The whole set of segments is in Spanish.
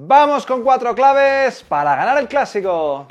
Vamos con cuatro claves para ganar el clásico.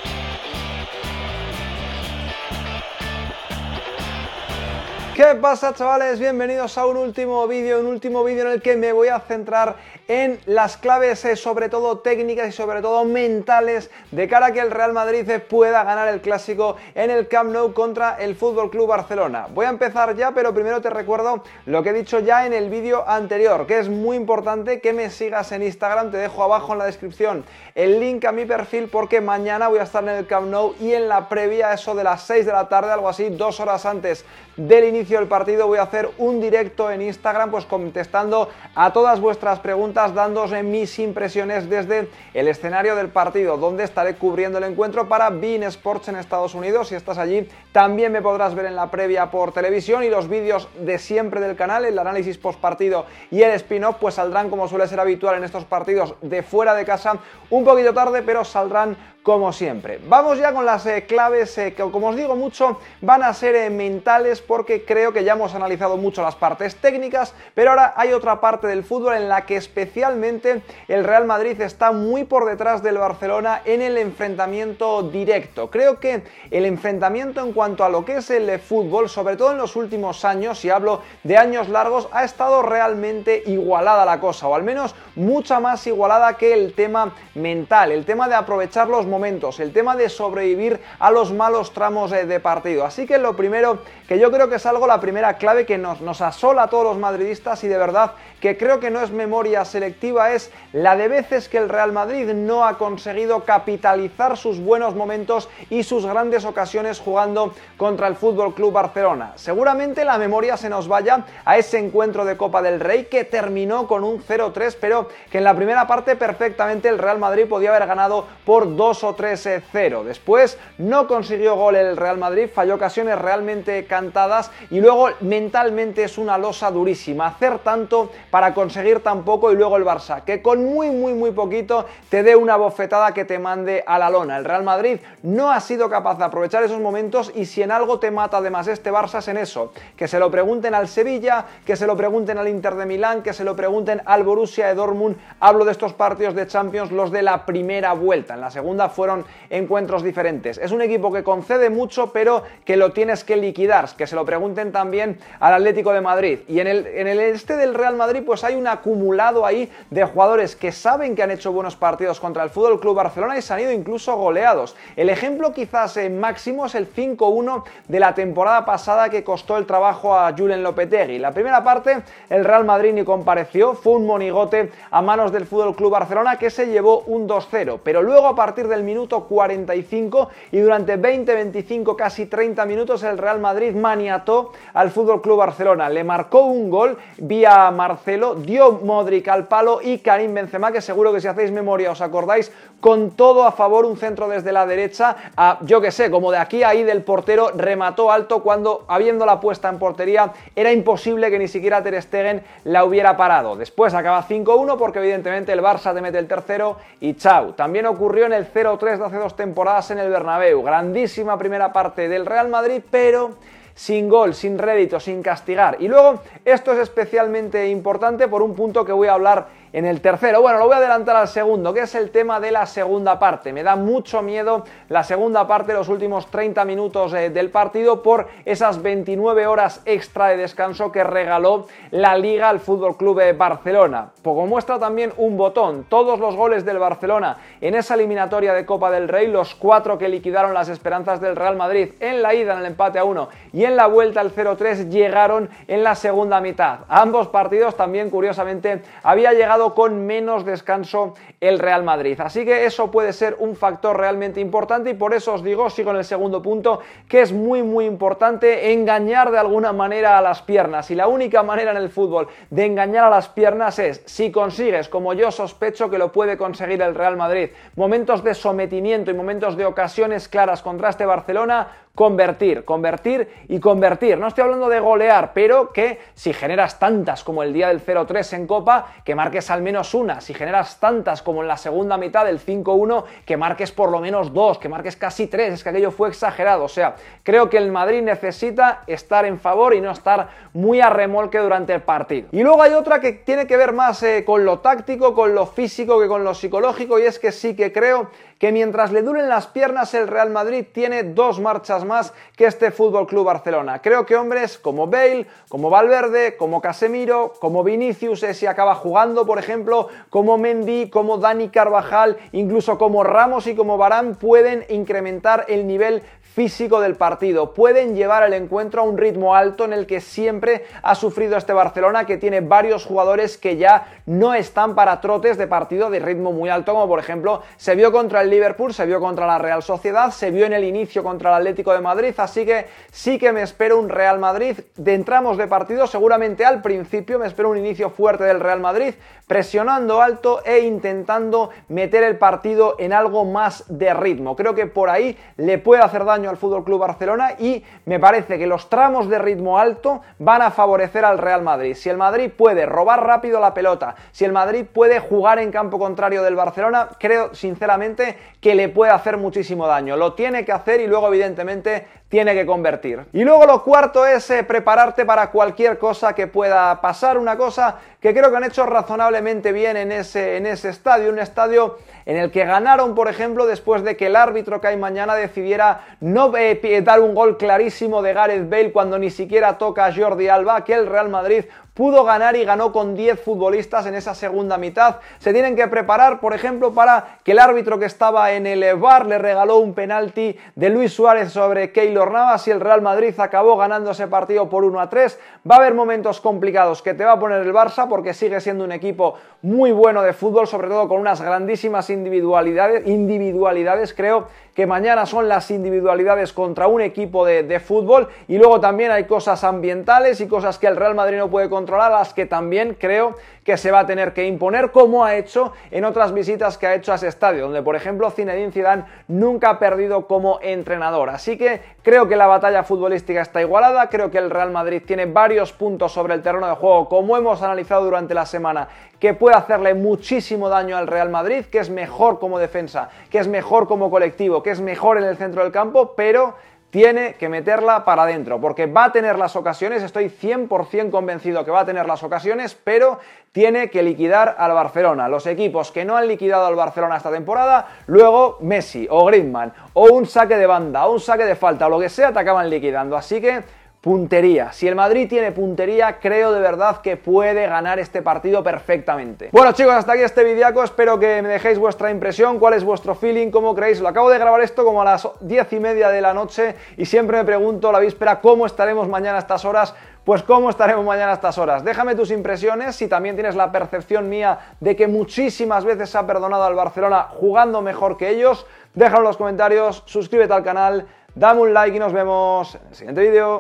¿Qué pasa chavales? Bienvenidos a un último vídeo, un último vídeo en el que me voy a centrar en las claves eh, sobre todo técnicas y sobre todo mentales de cara a que el Real Madrid eh, pueda ganar el clásico en el Camp Nou contra el FC Barcelona. Voy a empezar ya, pero primero te recuerdo lo que he dicho ya en el vídeo anterior, que es muy importante que me sigas en Instagram, te dejo abajo en la descripción el link a mi perfil porque mañana voy a estar en el Camp Nou y en la previa eso de las 6 de la tarde, algo así, dos horas antes del inicio del partido voy a hacer un directo en Instagram pues contestando a todas vuestras preguntas, dándose mis impresiones desde el escenario del partido, donde estaré cubriendo el encuentro para Bean Sports en Estados Unidos. Si estás allí, también me podrás ver en la previa por televisión y los vídeos de siempre del canal, el análisis post partido y el spin-off, pues saldrán como suele ser habitual en estos partidos de fuera de casa, un poquito tarde, pero saldrán como siempre. Vamos ya con las eh, claves eh, que, como os digo mucho, van a ser eh, mentales porque creo que ya hemos analizado mucho las partes técnicas, pero ahora hay otra parte del fútbol en la que especialmente el Real Madrid está muy por detrás del Barcelona en el enfrentamiento directo. Creo que el enfrentamiento en cuanto a lo que es el fútbol, sobre todo en los últimos años, y hablo de años largos, ha estado realmente igualada la cosa, o al menos mucha más igualada que el tema mental, el tema de aprovechar los momentos, el tema de sobrevivir a los malos tramos de, partido. Así que lo primero, que yo creo que es algo, la primera clave que nos, asola a todos los madridistas y de verdad que creo que no es memoria selectiva, es la de veces que el Real Madrid no ha conseguido capitalizar sus buenos momentos y sus grandes ocasiones jugando contra el Fútbol Club Barcelona. Seguramente la memoria se nos vaya a ese encuentro de Copa del Rey que terminó con un 0-3, pero que en la primera parte perfectamente el Real Madrid podía haber ganado por dos o 3-0. Eh, Después no consiguió gol el Real Madrid, falló ocasiones realmente cantadas y luego mentalmente es una losa durísima. Hacer tanto para conseguir tan poco y luego el Barça, que con muy, muy, muy poquito te dé una bofetada que te mande a la lona. El Real Madrid no ha sido capaz de aprovechar esos momentos y si en algo te mata además este Barça es en eso. Que se lo pregunten al Sevilla, que se lo pregunten al Inter de Milán, que se lo pregunten al Borussia de Dortmund. Hablo de estos partidos de Champions, los de la primera vuelta. En la segunda fueron encuentros diferentes. Es un equipo que concede mucho, pero que lo tienes que liquidar. Que se lo pregunten también al Atlético de Madrid. Y en el, en el este del Real Madrid, pues hay un acumulado ahí de jugadores que saben que han hecho buenos partidos contra el Fútbol Club Barcelona y se han ido incluso goleados. El ejemplo quizás en eh, máximo es el 5-1 de la temporada pasada que costó el trabajo a Julen Lopetegui. La primera parte, el Real Madrid ni compareció, fue un monigote a manos del Fútbol Club Barcelona que se llevó un 2-0, pero luego a partir del minuto 45 y durante 20, 25, casi 30 minutos el Real Madrid maniató al Fútbol Club Barcelona. Le marcó un gol vía Marcelo, dio Modric al palo y Karim Benzema, que seguro que si hacéis memoria os acordáis, con todo a favor, un centro desde la derecha, a, yo que sé, como de aquí ahí del portero, remató alto cuando, habiendo la puesta en portería, era imposible que ni siquiera Ter Stegen la hubiera parado. Después acaba 5-1 porque evidentemente el Barça te mete el tercero y chao. También ocurrió en el 0 tres 3 de hace dos temporadas en el Bernabéu. Grandísima primera parte del Real Madrid, pero sin gol, sin rédito, sin castigar. Y luego, esto es especialmente importante por un punto que voy a hablar en el tercero. Bueno, lo voy a adelantar al segundo, que es el tema de la segunda parte. Me da mucho miedo la segunda parte, de los últimos 30 minutos eh, del partido, por esas 29 horas extra de descanso que regaló la liga al Fútbol Club eh, Barcelona. Como muestra también un botón, todos los goles del Barcelona en esa eliminatoria de Copa del Rey, los cuatro que liquidaron las esperanzas del Real Madrid en la ida en el empate a uno y en la vuelta al 0-3 llegaron en la segunda mitad. Ambos partidos también curiosamente había llegado con menos descanso el Real Madrid. Así que eso puede ser un factor realmente importante y por eso os digo, sigo en el segundo punto, que es muy muy importante engañar de alguna manera a las piernas. Y la única manera en el fútbol de engañar a las piernas es si consigues, como yo sospecho que lo puede conseguir el Real Madrid, momentos de sometimiento y momentos de ocasiones claras contra este Barcelona, convertir, convertir y convertir. No estoy hablando de golear, pero que si generas tantas como el día del 0-3 en Copa, que marques al menos una. Si generas tantas como en la segunda mitad del 5-1, que marques por lo menos dos, que marques casi tres. Es que aquello fue exagerado. O sea, creo que el Madrid necesita estar en favor y no estar muy a remolque durante el partido. Y luego hay otra que tiene que ver más eh, con lo táctico, con lo físico que con lo psicológico, y es que sí que creo que mientras le duren las piernas el Real Madrid tiene dos marchas más que este Fútbol Club Barcelona. Creo que hombres como Bale, como Valverde, como Casemiro, como Vinicius, si acaba jugando, por ejemplo, como Mendy, como Dani Carvajal, incluso como Ramos y como Barán pueden incrementar el nivel físico del partido. Pueden llevar el encuentro a un ritmo alto en el que siempre ha sufrido este Barcelona, que tiene varios jugadores que ya no están para trotes de partido de ritmo muy alto, como por ejemplo se vio contra el Liverpool, se vio contra la Real Sociedad, se vio en el inicio contra el Atlético de Madrid, así que sí que me espero un Real Madrid de entramos de partido, seguramente al principio me espero un inicio fuerte del Real Madrid, presionando alto e intentando meter el partido en algo más de ritmo. Creo que por ahí le puede hacer daño al Fútbol Club Barcelona y me parece que los tramos de ritmo alto van a favorecer al Real Madrid. Si el Madrid puede robar rápido la pelota, si el Madrid puede jugar en campo contrario del Barcelona, creo sinceramente que le puede hacer muchísimo daño. Lo tiene que hacer y luego evidentemente tiene que convertir. Y luego lo cuarto es eh, prepararte para cualquier cosa que pueda pasar. Una cosa que creo que han hecho razonablemente bien en ese, en ese estadio. Un estadio en el que ganaron, por ejemplo, después de que el árbitro que hay mañana decidiera no eh, dar un gol clarísimo de Gareth Bale cuando ni siquiera toca a Jordi Alba, que el Real Madrid pudo ganar y ganó con 10 futbolistas en esa segunda mitad. Se tienen que preparar, por ejemplo, para que el árbitro que estaba en el bar le regaló un penalti de Luis Suárez sobre Keylor Navas y el Real Madrid acabó ganando ese partido por 1 a 3. Va a haber momentos complicados que te va a poner el Barça porque sigue siendo un equipo muy bueno de fútbol, sobre todo con unas grandísimas individualidades, individualidades creo que mañana son las individualidades contra un equipo de, fútbol y luego también hay cosas ambientales y cosas que el Real Madrid no puede controlar, las que también creo que se va a tener que imponer como ha hecho en otras visitas que ha hecho a ese estadio, donde por ejemplo Zinedine Zidane nunca ha perdido como entrenador. Así que creo que la batalla futbolística está igualada, creo que el Real Madrid tiene varios puntos sobre el terreno de juego, como hemos analizado durante la semana, que puede hacerle muchísimo daño al Real Madrid, que es mejor como defensa, que es mejor como colectivo, que es mejor en el centro del campo, pero tiene que meterla para adentro, porque va a tener las ocasiones, estoy 100% convencido que va a tener las ocasiones, pero tiene que liquidar al Barcelona. Los equipos que no han liquidado al Barcelona esta temporada, luego Messi o Griezmann o un saque de banda o un saque de falta o lo que sea, te acaban liquidando. Así que puntería. Si el Madrid tiene puntería, creo de verdad que puede ganar este partido perfectamente. Bueno chicos, hasta aquí este vídeo, Espero que me dejéis vuestra impresión, cuál es vuestro feeling, cómo creéis. Lo acabo de grabar esto como a las 10 y media de la noche y siempre me pregunto la víspera cómo estaremos mañana a estas horas pues cómo estaremos mañana a estas horas. Déjame tus impresiones, si también tienes la percepción mía de que muchísimas veces se ha perdonado al Barcelona jugando mejor que ellos, déjalo en los comentarios, suscríbete al canal, dame un like y nos vemos en el siguiente vídeo.